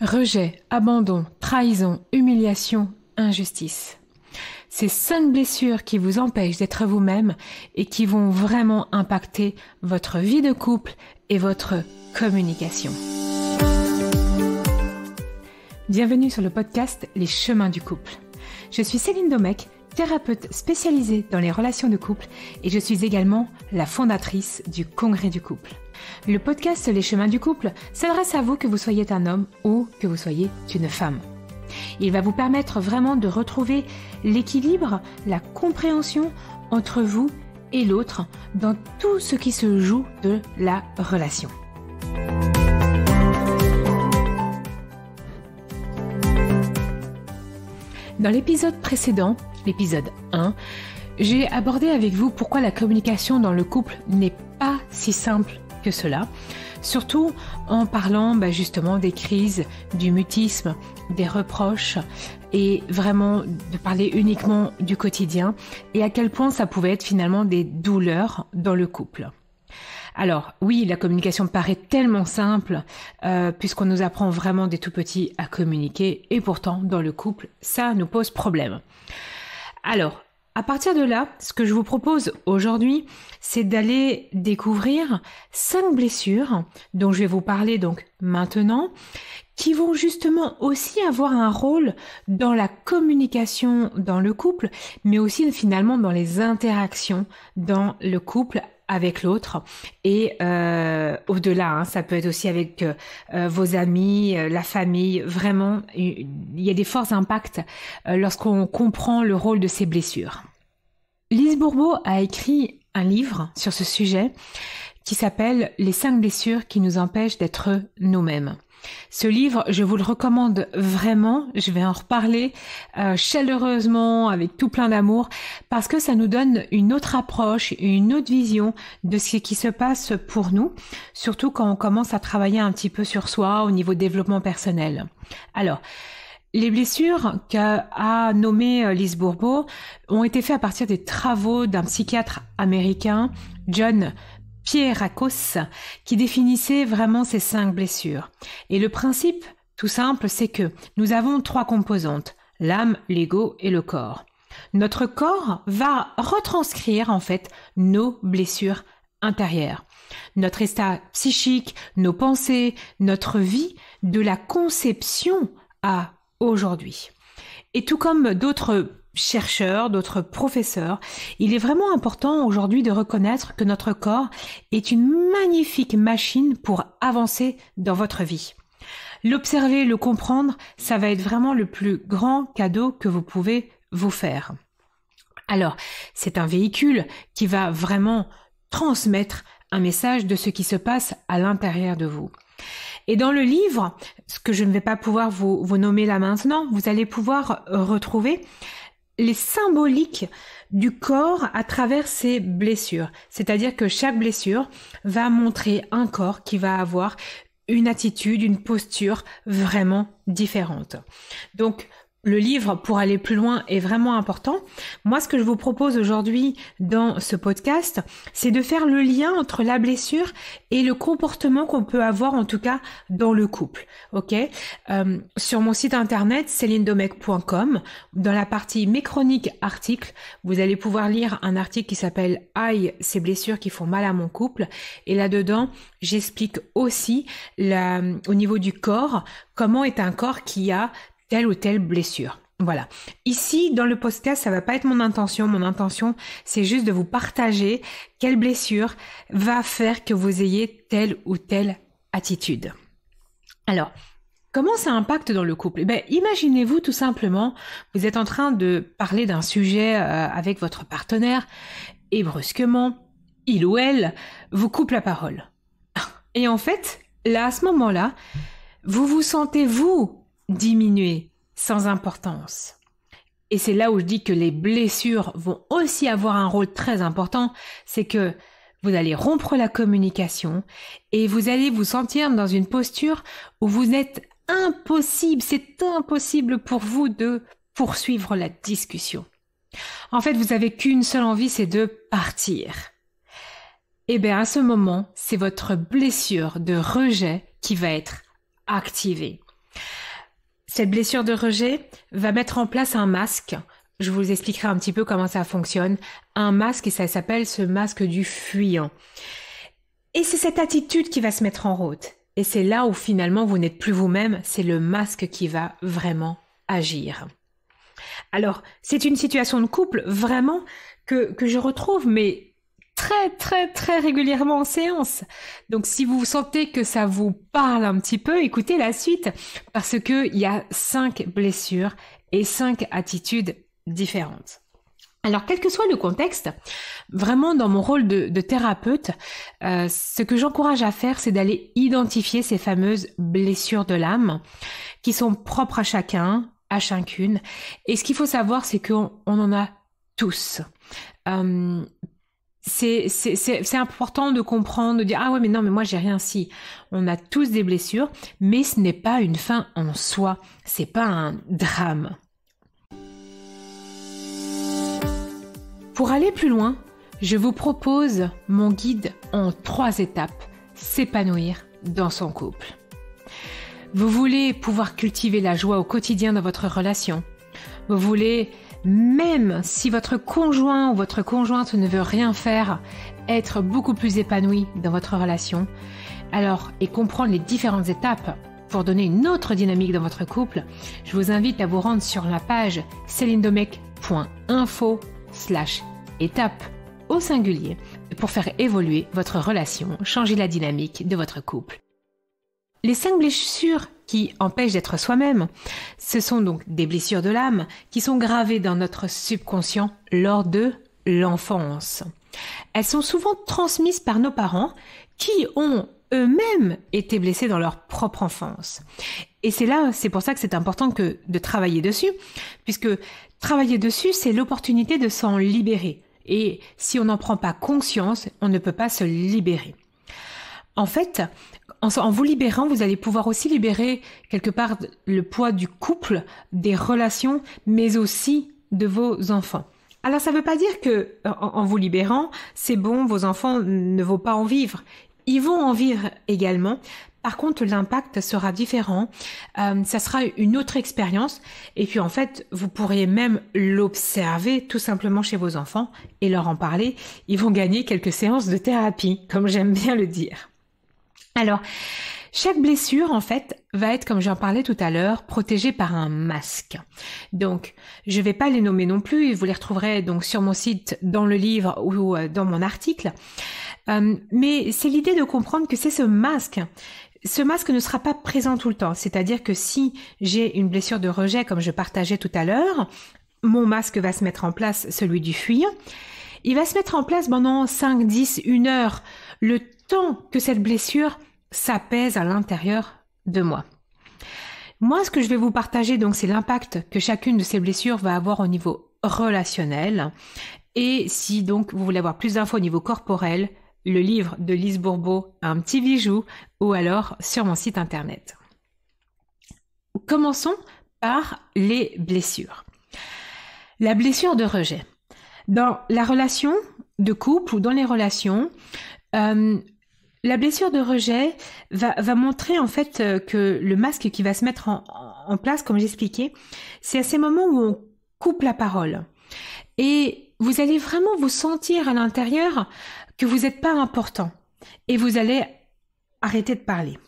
Rejet, abandon, trahison, humiliation, injustice. Ces cinq blessures qui vous empêchent d'être vous-même et qui vont vraiment impacter votre vie de couple et votre communication. Bienvenue sur le podcast Les chemins du couple. Je suis Céline Domecq, thérapeute spécialisée dans les relations de couple et je suis également la fondatrice du Congrès du couple. Le podcast Les chemins du couple s'adresse à vous que vous soyez un homme ou que vous soyez une femme. Il va vous permettre vraiment de retrouver l'équilibre, la compréhension entre vous et l'autre dans tout ce qui se joue de la relation. Dans l'épisode précédent, l'épisode 1, j'ai abordé avec vous pourquoi la communication dans le couple n'est pas si simple que cela, surtout en parlant bah, justement des crises, du mutisme, des reproches, et vraiment de parler uniquement du quotidien et à quel point ça pouvait être finalement des douleurs dans le couple. Alors oui, la communication paraît tellement simple euh, puisqu'on nous apprend vraiment des tout petits à communiquer et pourtant dans le couple, ça nous pose problème. Alors, à partir de là, ce que je vous propose aujourd'hui, c'est d'aller découvrir cinq blessures dont je vais vous parler donc maintenant qui vont justement aussi avoir un rôle dans la communication dans le couple, mais aussi finalement dans les interactions dans le couple avec l'autre et euh, au-delà, hein, ça peut être aussi avec euh, euh, vos amis, la famille. Vraiment, il y a des forts impacts lorsqu'on comprend le rôle de ces blessures. Lise Bourbeau a écrit un livre sur ce sujet qui s'appelle Les cinq blessures qui nous empêchent d'être nous-mêmes. Ce livre, je vous le recommande vraiment. Je vais en reparler euh, chaleureusement, avec tout plein d'amour, parce que ça nous donne une autre approche, une autre vision de ce qui se passe pour nous, surtout quand on commence à travailler un petit peu sur soi au niveau développement personnel. Alors, les blessures qu'a nommées euh, Lise Bourbeau ont été faites à partir des travaux d'un psychiatre américain, John Akos qui définissait vraiment ces cinq blessures. Et le principe, tout simple, c'est que nous avons trois composantes, l'âme, l'ego et le corps. Notre corps va retranscrire en fait nos blessures intérieures, notre état psychique, nos pensées, notre vie, de la conception à aujourd'hui. Et tout comme d'autres chercheurs, d'autres professeurs. Il est vraiment important aujourd'hui de reconnaître que notre corps est une magnifique machine pour avancer dans votre vie. L'observer, le comprendre, ça va être vraiment le plus grand cadeau que vous pouvez vous faire. Alors, c'est un véhicule qui va vraiment transmettre un message de ce qui se passe à l'intérieur de vous. Et dans le livre, ce que je ne vais pas pouvoir vous, vous nommer là maintenant, vous allez pouvoir retrouver les symboliques du corps à travers ses blessures. C'est-à-dire que chaque blessure va montrer un corps qui va avoir une attitude, une posture vraiment différente. Donc, le livre pour aller plus loin est vraiment important. Moi, ce que je vous propose aujourd'hui dans ce podcast, c'est de faire le lien entre la blessure et le comportement qu'on peut avoir, en tout cas, dans le couple. Ok euh, Sur mon site internet, célinedomec.com, dans la partie mes chroniques articles, vous allez pouvoir lire un article qui s'appelle Aïe, ces blessures qui font mal à mon couple. Et là-dedans, j'explique aussi au niveau du corps, comment est un corps qui a telle ou telle blessure. Voilà. Ici, dans le podcast, ça va pas être mon intention. Mon intention, c'est juste de vous partager quelle blessure va faire que vous ayez telle ou telle attitude. Alors, comment ça impacte dans le couple eh ben, Imaginez-vous tout simplement, vous êtes en train de parler d'un sujet euh, avec votre partenaire et brusquement, il ou elle vous coupe la parole. Et en fait, là, à ce moment-là, vous vous sentez, vous, diminuer sans importance. Et c'est là où je dis que les blessures vont aussi avoir un rôle très important, c'est que vous allez rompre la communication et vous allez vous sentir dans une posture où vous êtes impossible, c'est impossible pour vous de poursuivre la discussion. En fait, vous n'avez qu'une seule envie, c'est de partir. Et eh bien à ce moment, c'est votre blessure de rejet qui va être activée. Cette blessure de rejet va mettre en place un masque. Je vous expliquerai un petit peu comment ça fonctionne. Un masque, et ça s'appelle ce masque du fuyant. Et c'est cette attitude qui va se mettre en route. Et c'est là où finalement vous n'êtes plus vous-même, c'est le masque qui va vraiment agir. Alors, c'est une situation de couple vraiment que, que je retrouve, mais très très très régulièrement en séance. Donc si vous sentez que ça vous parle un petit peu, écoutez la suite parce que il y a cinq blessures et cinq attitudes différentes. Alors quel que soit le contexte, vraiment dans mon rôle de, thérapeute, euh, ce que j'encourage à faire, c'est d'aller identifier ces fameuses blessures de l'âme qui sont propres à chacun, à chacune. Et ce qu'il faut savoir, c'est qu'on on en a tous. Euh, c'est important de comprendre, de dire ah ouais mais non mais moi j'ai rien si. On a tous des blessures, mais ce n'est pas une fin en soi, c'est pas un drame. Pour aller plus loin, je vous propose mon guide en trois étapes s'épanouir dans son couple. Vous voulez pouvoir cultiver la joie au quotidien dans votre relation. Vous voulez même si votre conjoint ou votre conjointe ne veut rien faire, être beaucoup plus épanoui dans votre relation. Alors, et comprendre les différentes étapes pour donner une autre dynamique dans votre couple, je vous invite à vous rendre sur la page celindomec.info slash étape au singulier pour faire évoluer votre relation, changer la dynamique de votre couple. Les cinq blessures qui empêchent d'être soi-même. Ce sont donc des blessures de l'âme qui sont gravées dans notre subconscient lors de l'enfance. Elles sont souvent transmises par nos parents qui ont eux-mêmes été blessés dans leur propre enfance. Et c'est là, c'est pour ça que c'est important que de travailler dessus, puisque travailler dessus, c'est l'opportunité de s'en libérer. Et si on n'en prend pas conscience, on ne peut pas se libérer. En fait, en, vous libérant, vous allez pouvoir aussi libérer quelque part le poids du couple, des relations, mais aussi de vos enfants. Alors ça ne veut pas dire que en, vous libérant, c'est bon, vos enfants ne vont pas en vivre. Ils vont en vivre également. Par contre, l'impact sera différent. Euh, ça sera une autre expérience. Et puis en fait, vous pourriez même l'observer tout simplement chez vos enfants et leur en parler. Ils vont gagner quelques séances de thérapie, comme j'aime bien le dire. Alors, chaque blessure, en fait, va être, comme j'en parlais tout à l'heure, protégée par un masque. Donc, je ne vais pas les nommer non plus, vous les retrouverez donc sur mon site, dans le livre ou euh, dans mon article. Euh, mais c'est l'idée de comprendre que c'est ce masque. Ce masque ne sera pas présent tout le temps, c'est-à-dire que si j'ai une blessure de rejet, comme je partageais tout à l'heure, mon masque va se mettre en place, celui du fuir. Il va se mettre en place pendant 5, 10, 1 heure, le temps que cette blessure ça pèse à l'intérieur de moi. Moi, ce que je vais vous partager, donc, c'est l'impact que chacune de ces blessures va avoir au niveau relationnel. Et si donc vous voulez avoir plus d'infos au niveau corporel, le livre de Lise Bourbeau, un petit bijou, ou alors sur mon site internet. Commençons par les blessures. La blessure de rejet. Dans la relation de couple ou dans les relations, euh, la blessure de rejet va, montrer en fait euh, que le masque qui va se mettre en place, comme j'expliquais, c'est à ces moments où on coupe la parole. Et vous allez vraiment vous sentir à l'intérieur que vous n'êtes pas important. Et vous allez arrêter de parler.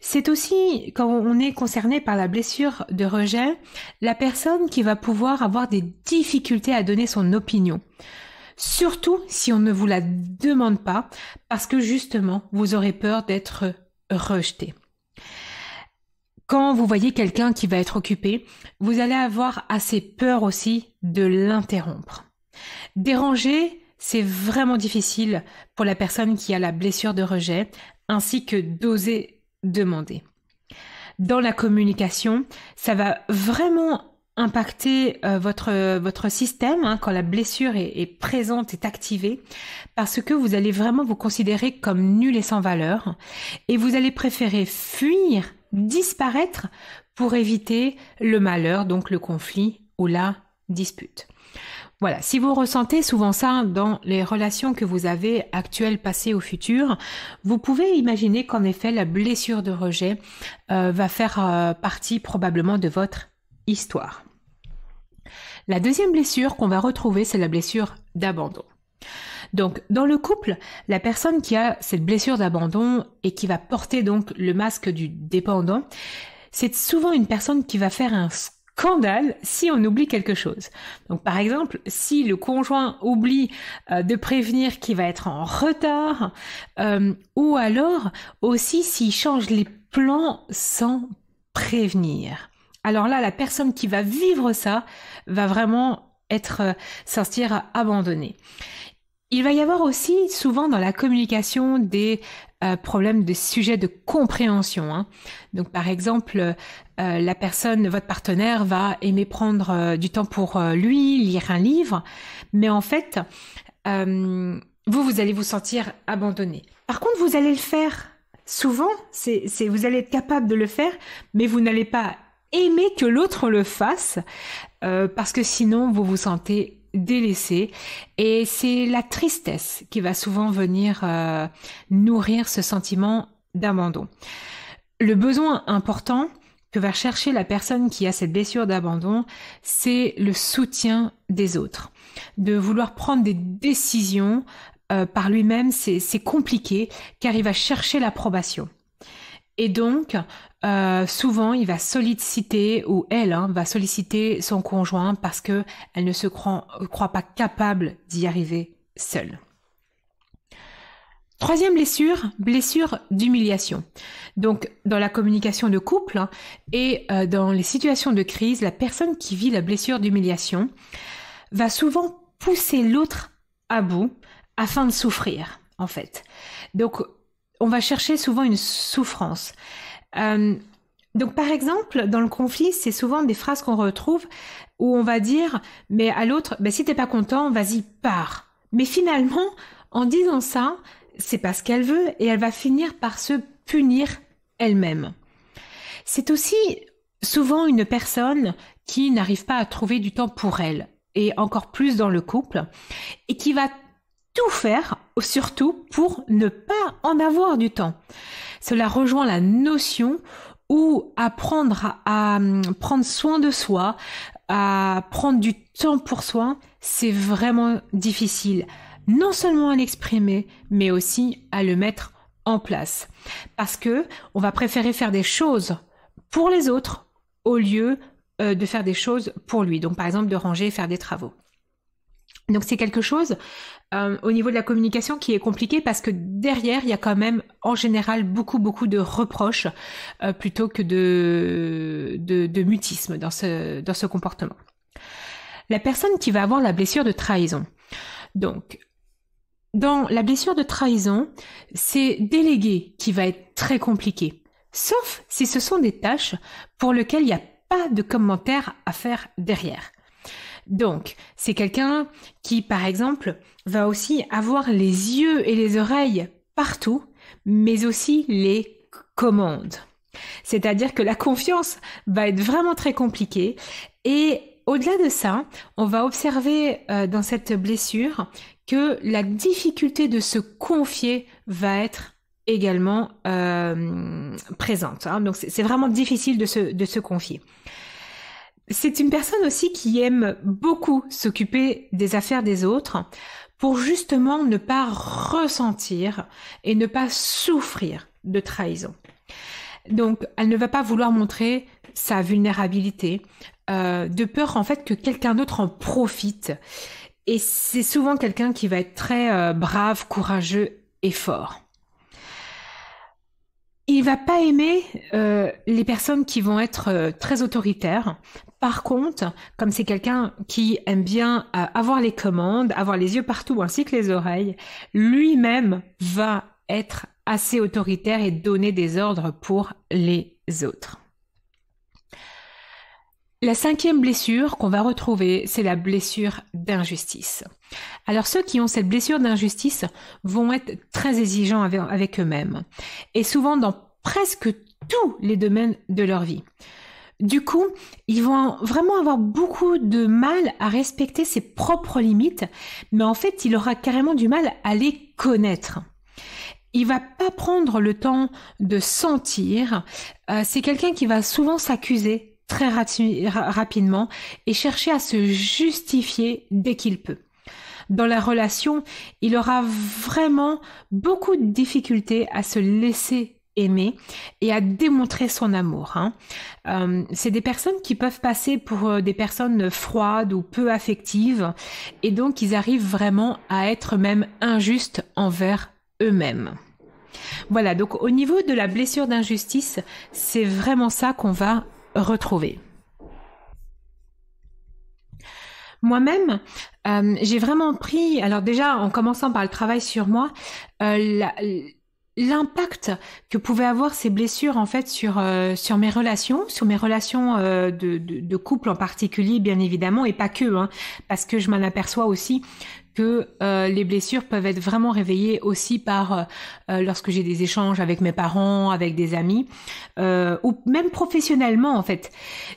C'est aussi, quand on est concerné par la blessure de rejet, la personne qui va pouvoir avoir des difficultés à donner son opinion. Surtout si on ne vous la demande pas, parce que justement, vous aurez peur d'être rejeté. Quand vous voyez quelqu'un qui va être occupé, vous allez avoir assez peur aussi de l'interrompre. Déranger, c'est vraiment difficile pour la personne qui a la blessure de rejet, ainsi que d'oser demander. Dans la communication, ça va vraiment impacter euh, votre euh, votre système hein, quand la blessure est, présente, est activée, parce que vous allez vraiment vous considérer comme nul et sans valeur, et vous allez préférer fuir, disparaître pour éviter le malheur, donc le conflit ou la dispute. Voilà, si vous ressentez souvent ça dans les relations que vous avez actuelles, passées ou futures, vous pouvez imaginer qu'en effet la blessure de rejet euh, va faire partie probablement de votre histoire. La deuxième blessure qu'on va retrouver, c'est la blessure d'abandon. Donc, dans le couple, la personne qui a cette blessure d'abandon et qui va porter donc le masque du dépendant, c'est souvent une personne qui va faire un scandale si on oublie quelque chose. Donc par exemple, si le conjoint oublie euh, de prévenir qu'il va être en retard, euh, ou alors aussi s'il change les plans sans prévenir. Alors là, la personne qui va vivre ça va vraiment être euh, sortir abandonnée. Il va y avoir aussi souvent dans la communication des euh, problèmes, de sujets de compréhension. Hein. Donc par exemple, euh, la personne, votre partenaire va aimer prendre du temps pour lui, lire un livre, mais en fait, vous, vous allez vous sentir abandonné. Par contre, vous allez le faire souvent, c'est vous allez être capable de le faire, mais vous n'allez pas aimer que l'autre le fasse, euh, parce que sinon vous vous sentez délaissé. Et c'est la tristesse qui va souvent venir euh, nourrir ce sentiment d'abandon. Le besoin important que va chercher la personne qui a cette blessure d'abandon, c'est le soutien des autres. De vouloir prendre des décisions euh, par lui-même, c'est compliqué car il va chercher l'approbation. Et donc, euh, souvent, il va solliciter, ou elle hein, va solliciter son conjoint parce que elle ne se euh, croit, pas capable d'y arriver seule. Troisième blessure, blessure d'humiliation. Donc, dans la communication de couple hein, et euh, dans les situations de crise, la personne qui vit la blessure d'humiliation va souvent pousser l'autre à bout afin de souffrir, en fait. Donc, on va chercher souvent une souffrance. Euh, donc par exemple, dans le conflit, c'est souvent des phrases qu'on retrouve où on va dire, mais à l'autre, ben, si t'es pas content, vas-y, pars. Mais finalement, en disant ça, c'est pas ce qu'elle veut et elle va finir par se punir elle-même. C'est aussi souvent une personne qui n'arrive pas à trouver du temps pour elle et encore plus dans le couple et qui va tout faire, surtout pour ne pas en avoir du temps. Cela rejoint la notion où apprendre à, hum, prendre soin de soi, à prendre du temps pour soi, c'est vraiment difficile. Non seulement à l'exprimer, mais aussi à le mettre en place. Parce que on va préférer faire des choses pour les autres au lieu euh, de faire des choses pour lui. Donc par exemple de ranger et faire des travaux. Donc c'est quelque chose euh, au niveau de la communication qui est compliqué parce que derrière il y a quand même en général beaucoup beaucoup de reproches euh, plutôt que de, de, mutisme dans ce, dans ce comportement. La personne qui va avoir la blessure de trahison. Donc dans la blessure de trahison, c'est déléguer qui va être très compliqué. Sauf si ce sont des tâches pour lesquelles il n'y a pas de commentaires à faire derrière. Donc, c'est quelqu'un qui, par exemple, va aussi avoir les yeux et les oreilles partout, mais aussi les commandes. C'est-à-dire que la confiance va être vraiment très compliquée et au-delà de ça, on va observer euh, dans cette blessure que la difficulté de se confier va être également euh, présente. Hein. Donc c'est vraiment difficile de se confier. C'est une personne aussi qui aime beaucoup s'occuper des affaires des autres pour justement ne pas ressentir et ne pas souffrir de trahison. Donc, elle ne va pas vouloir montrer sa vulnérabilité, euh, de peur en fait que quelqu'un d'autre en profite. Et c'est souvent quelqu'un qui va être très euh, brave, courageux et fort. Il va pas aimer euh, les personnes qui vont être euh, très autoritaires. Par contre, comme c'est quelqu'un qui aime bien euh, avoir les commandes, avoir les yeux partout ainsi que les oreilles, lui-même va être assez autoritaire et donner des ordres pour les autres. La cinquième blessure qu'on va retrouver, c'est la blessure d'injustice. Alors ceux qui ont cette blessure d'injustice vont être très exigeants avec, eux-mêmes, et souvent dans presque tous les domaines de leur vie. Du coup, ils vont vraiment avoir beaucoup de mal à respecter ses propres limites, mais en fait, il aura carrément du mal à les connaître. Il va pas prendre le temps de sentir. Euh, c'est quelqu'un qui va souvent s'accuser rapidement et chercher à se justifier dès qu'il peut. Dans la relation, il aura vraiment beaucoup de difficultés à se laisser aimer et à démontrer son amour. Hein. Euh, c'est des personnes qui peuvent passer pour euh, des personnes froides ou peu affectives et donc ils arrivent vraiment à être même injustes envers eux-mêmes. Voilà, donc au niveau de la blessure d'injustice, c'est vraiment ça qu'on va retrouver. Moi-même, euh, j'ai vraiment pris, alors déjà en commençant par le travail sur moi, euh, l'impact que pouvaient avoir ces blessures en fait sur euh, sur mes relations, sur mes relations de, de, couple en particulier, bien évidemment, et pas que, hein, parce que je m'en aperçois aussi que euh, les blessures peuvent être vraiment réveillées aussi par euh, lorsque j'ai des échanges avec mes parents, avec des amis, euh, ou même professionnellement en fait.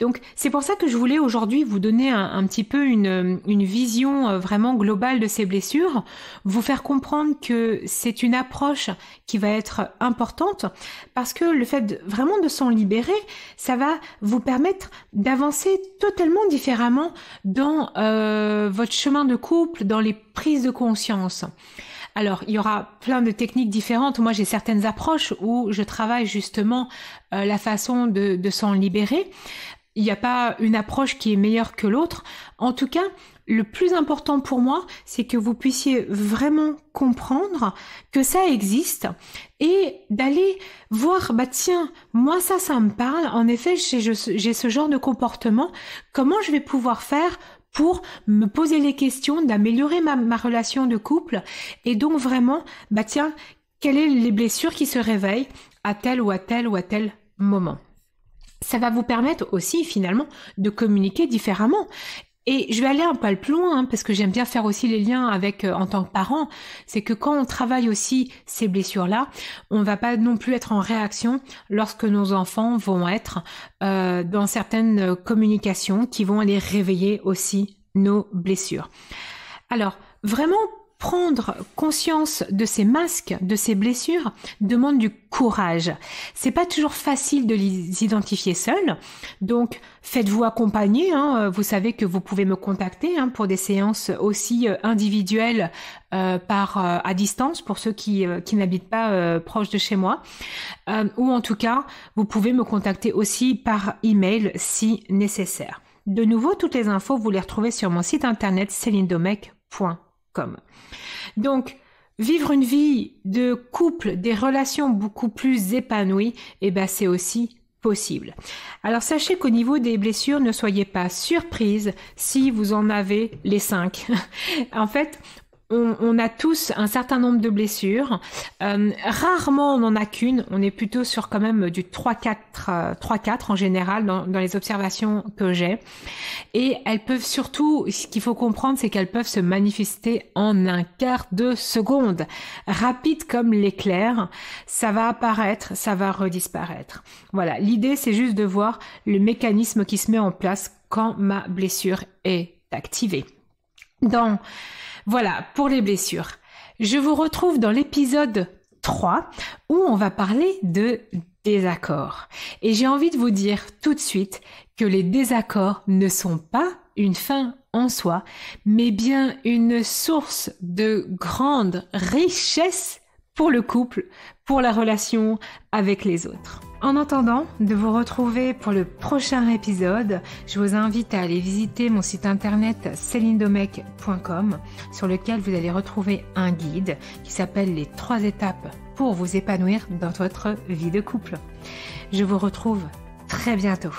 Donc c'est pour ça que je voulais aujourd'hui vous donner un, petit peu une, une vision euh, vraiment globale de ces blessures, vous faire comprendre que c'est une approche qui va être importante parce que le fait vraiment de s'en libérer, ça va vous permettre d'avancer totalement différemment dans euh, votre chemin de couple, dans les prise de conscience. Alors, il y aura plein de techniques différentes. Moi, j'ai certaines approches où je travaille justement euh, la façon de, de s'en libérer. Il n'y a pas une approche qui est meilleure que l'autre. En tout cas, le plus important pour moi, c'est que vous puissiez vraiment comprendre que ça existe et d'aller voir, bah tiens, moi ça, ça me parle. En effet, j'ai ce genre de comportement. Comment je vais pouvoir faire pour me poser les questions, d'améliorer ma, relation de couple et donc vraiment, bah tiens, quelles sont les blessures qui se réveillent à tel ou à tel ou à tel moment ça va vous permettre aussi finalement de communiquer différemment et je vais aller un peu plus loin, hein, parce que j'aime bien faire aussi les liens avec euh, en tant que parent, c'est que quand on travaille aussi ces blessures-là, on va pas non plus être en réaction lorsque nos enfants vont être euh, dans certaines euh, communications qui vont aller réveiller aussi nos blessures. Alors, vraiment prendre conscience de ces masques, de ces blessures, demande du courage. C'est pas toujours facile de les identifier seul, donc faites-vous accompagner. Hein. Vous savez que vous pouvez me contacter hein, pour des séances aussi euh, individuelles euh, par euh, à distance pour ceux qui, qui n'habitent pas proche de chez moi, ou en tout cas vous pouvez me contacter aussi par email si nécessaire. De nouveau, toutes les infos vous les retrouvez sur mon site internet celine.domec comme. Donc, vivre une vie de couple, des relations beaucoup plus épanouies, eh ben, c'est aussi possible. Alors sachez qu'au niveau des blessures, ne soyez pas surprise si vous en avez les cinq. en fait, on, a tous un certain nombre de blessures. Euh, rarement on n'en a qu'une. On est plutôt sur quand même du 3-4, 4 euh, en général dans, dans les observations que j'ai. Et elles peuvent surtout, ce qu'il faut comprendre, c'est qu'elles peuvent se manifester en un quart de seconde. Rapide comme l'éclair, ça va apparaître, ça va redisparaître. Voilà, l'idée c'est juste de voir le mécanisme qui se met en place quand ma blessure est activée. Dans voilà pour les blessures. Je vous retrouve dans l'épisode 3 où on va parler de désaccords. Et j'ai envie de vous dire tout de suite que les désaccords ne sont pas une fin en soi, mais bien une source de grande richesse pour le couple, pour la relation avec les autres. En attendant de vous retrouver pour le prochain épisode, je vous invite à aller visiter mon site internet celindomec.com sur lequel vous allez retrouver un guide qui s'appelle les trois étapes pour vous épanouir dans votre vie de couple. Je vous retrouve très bientôt.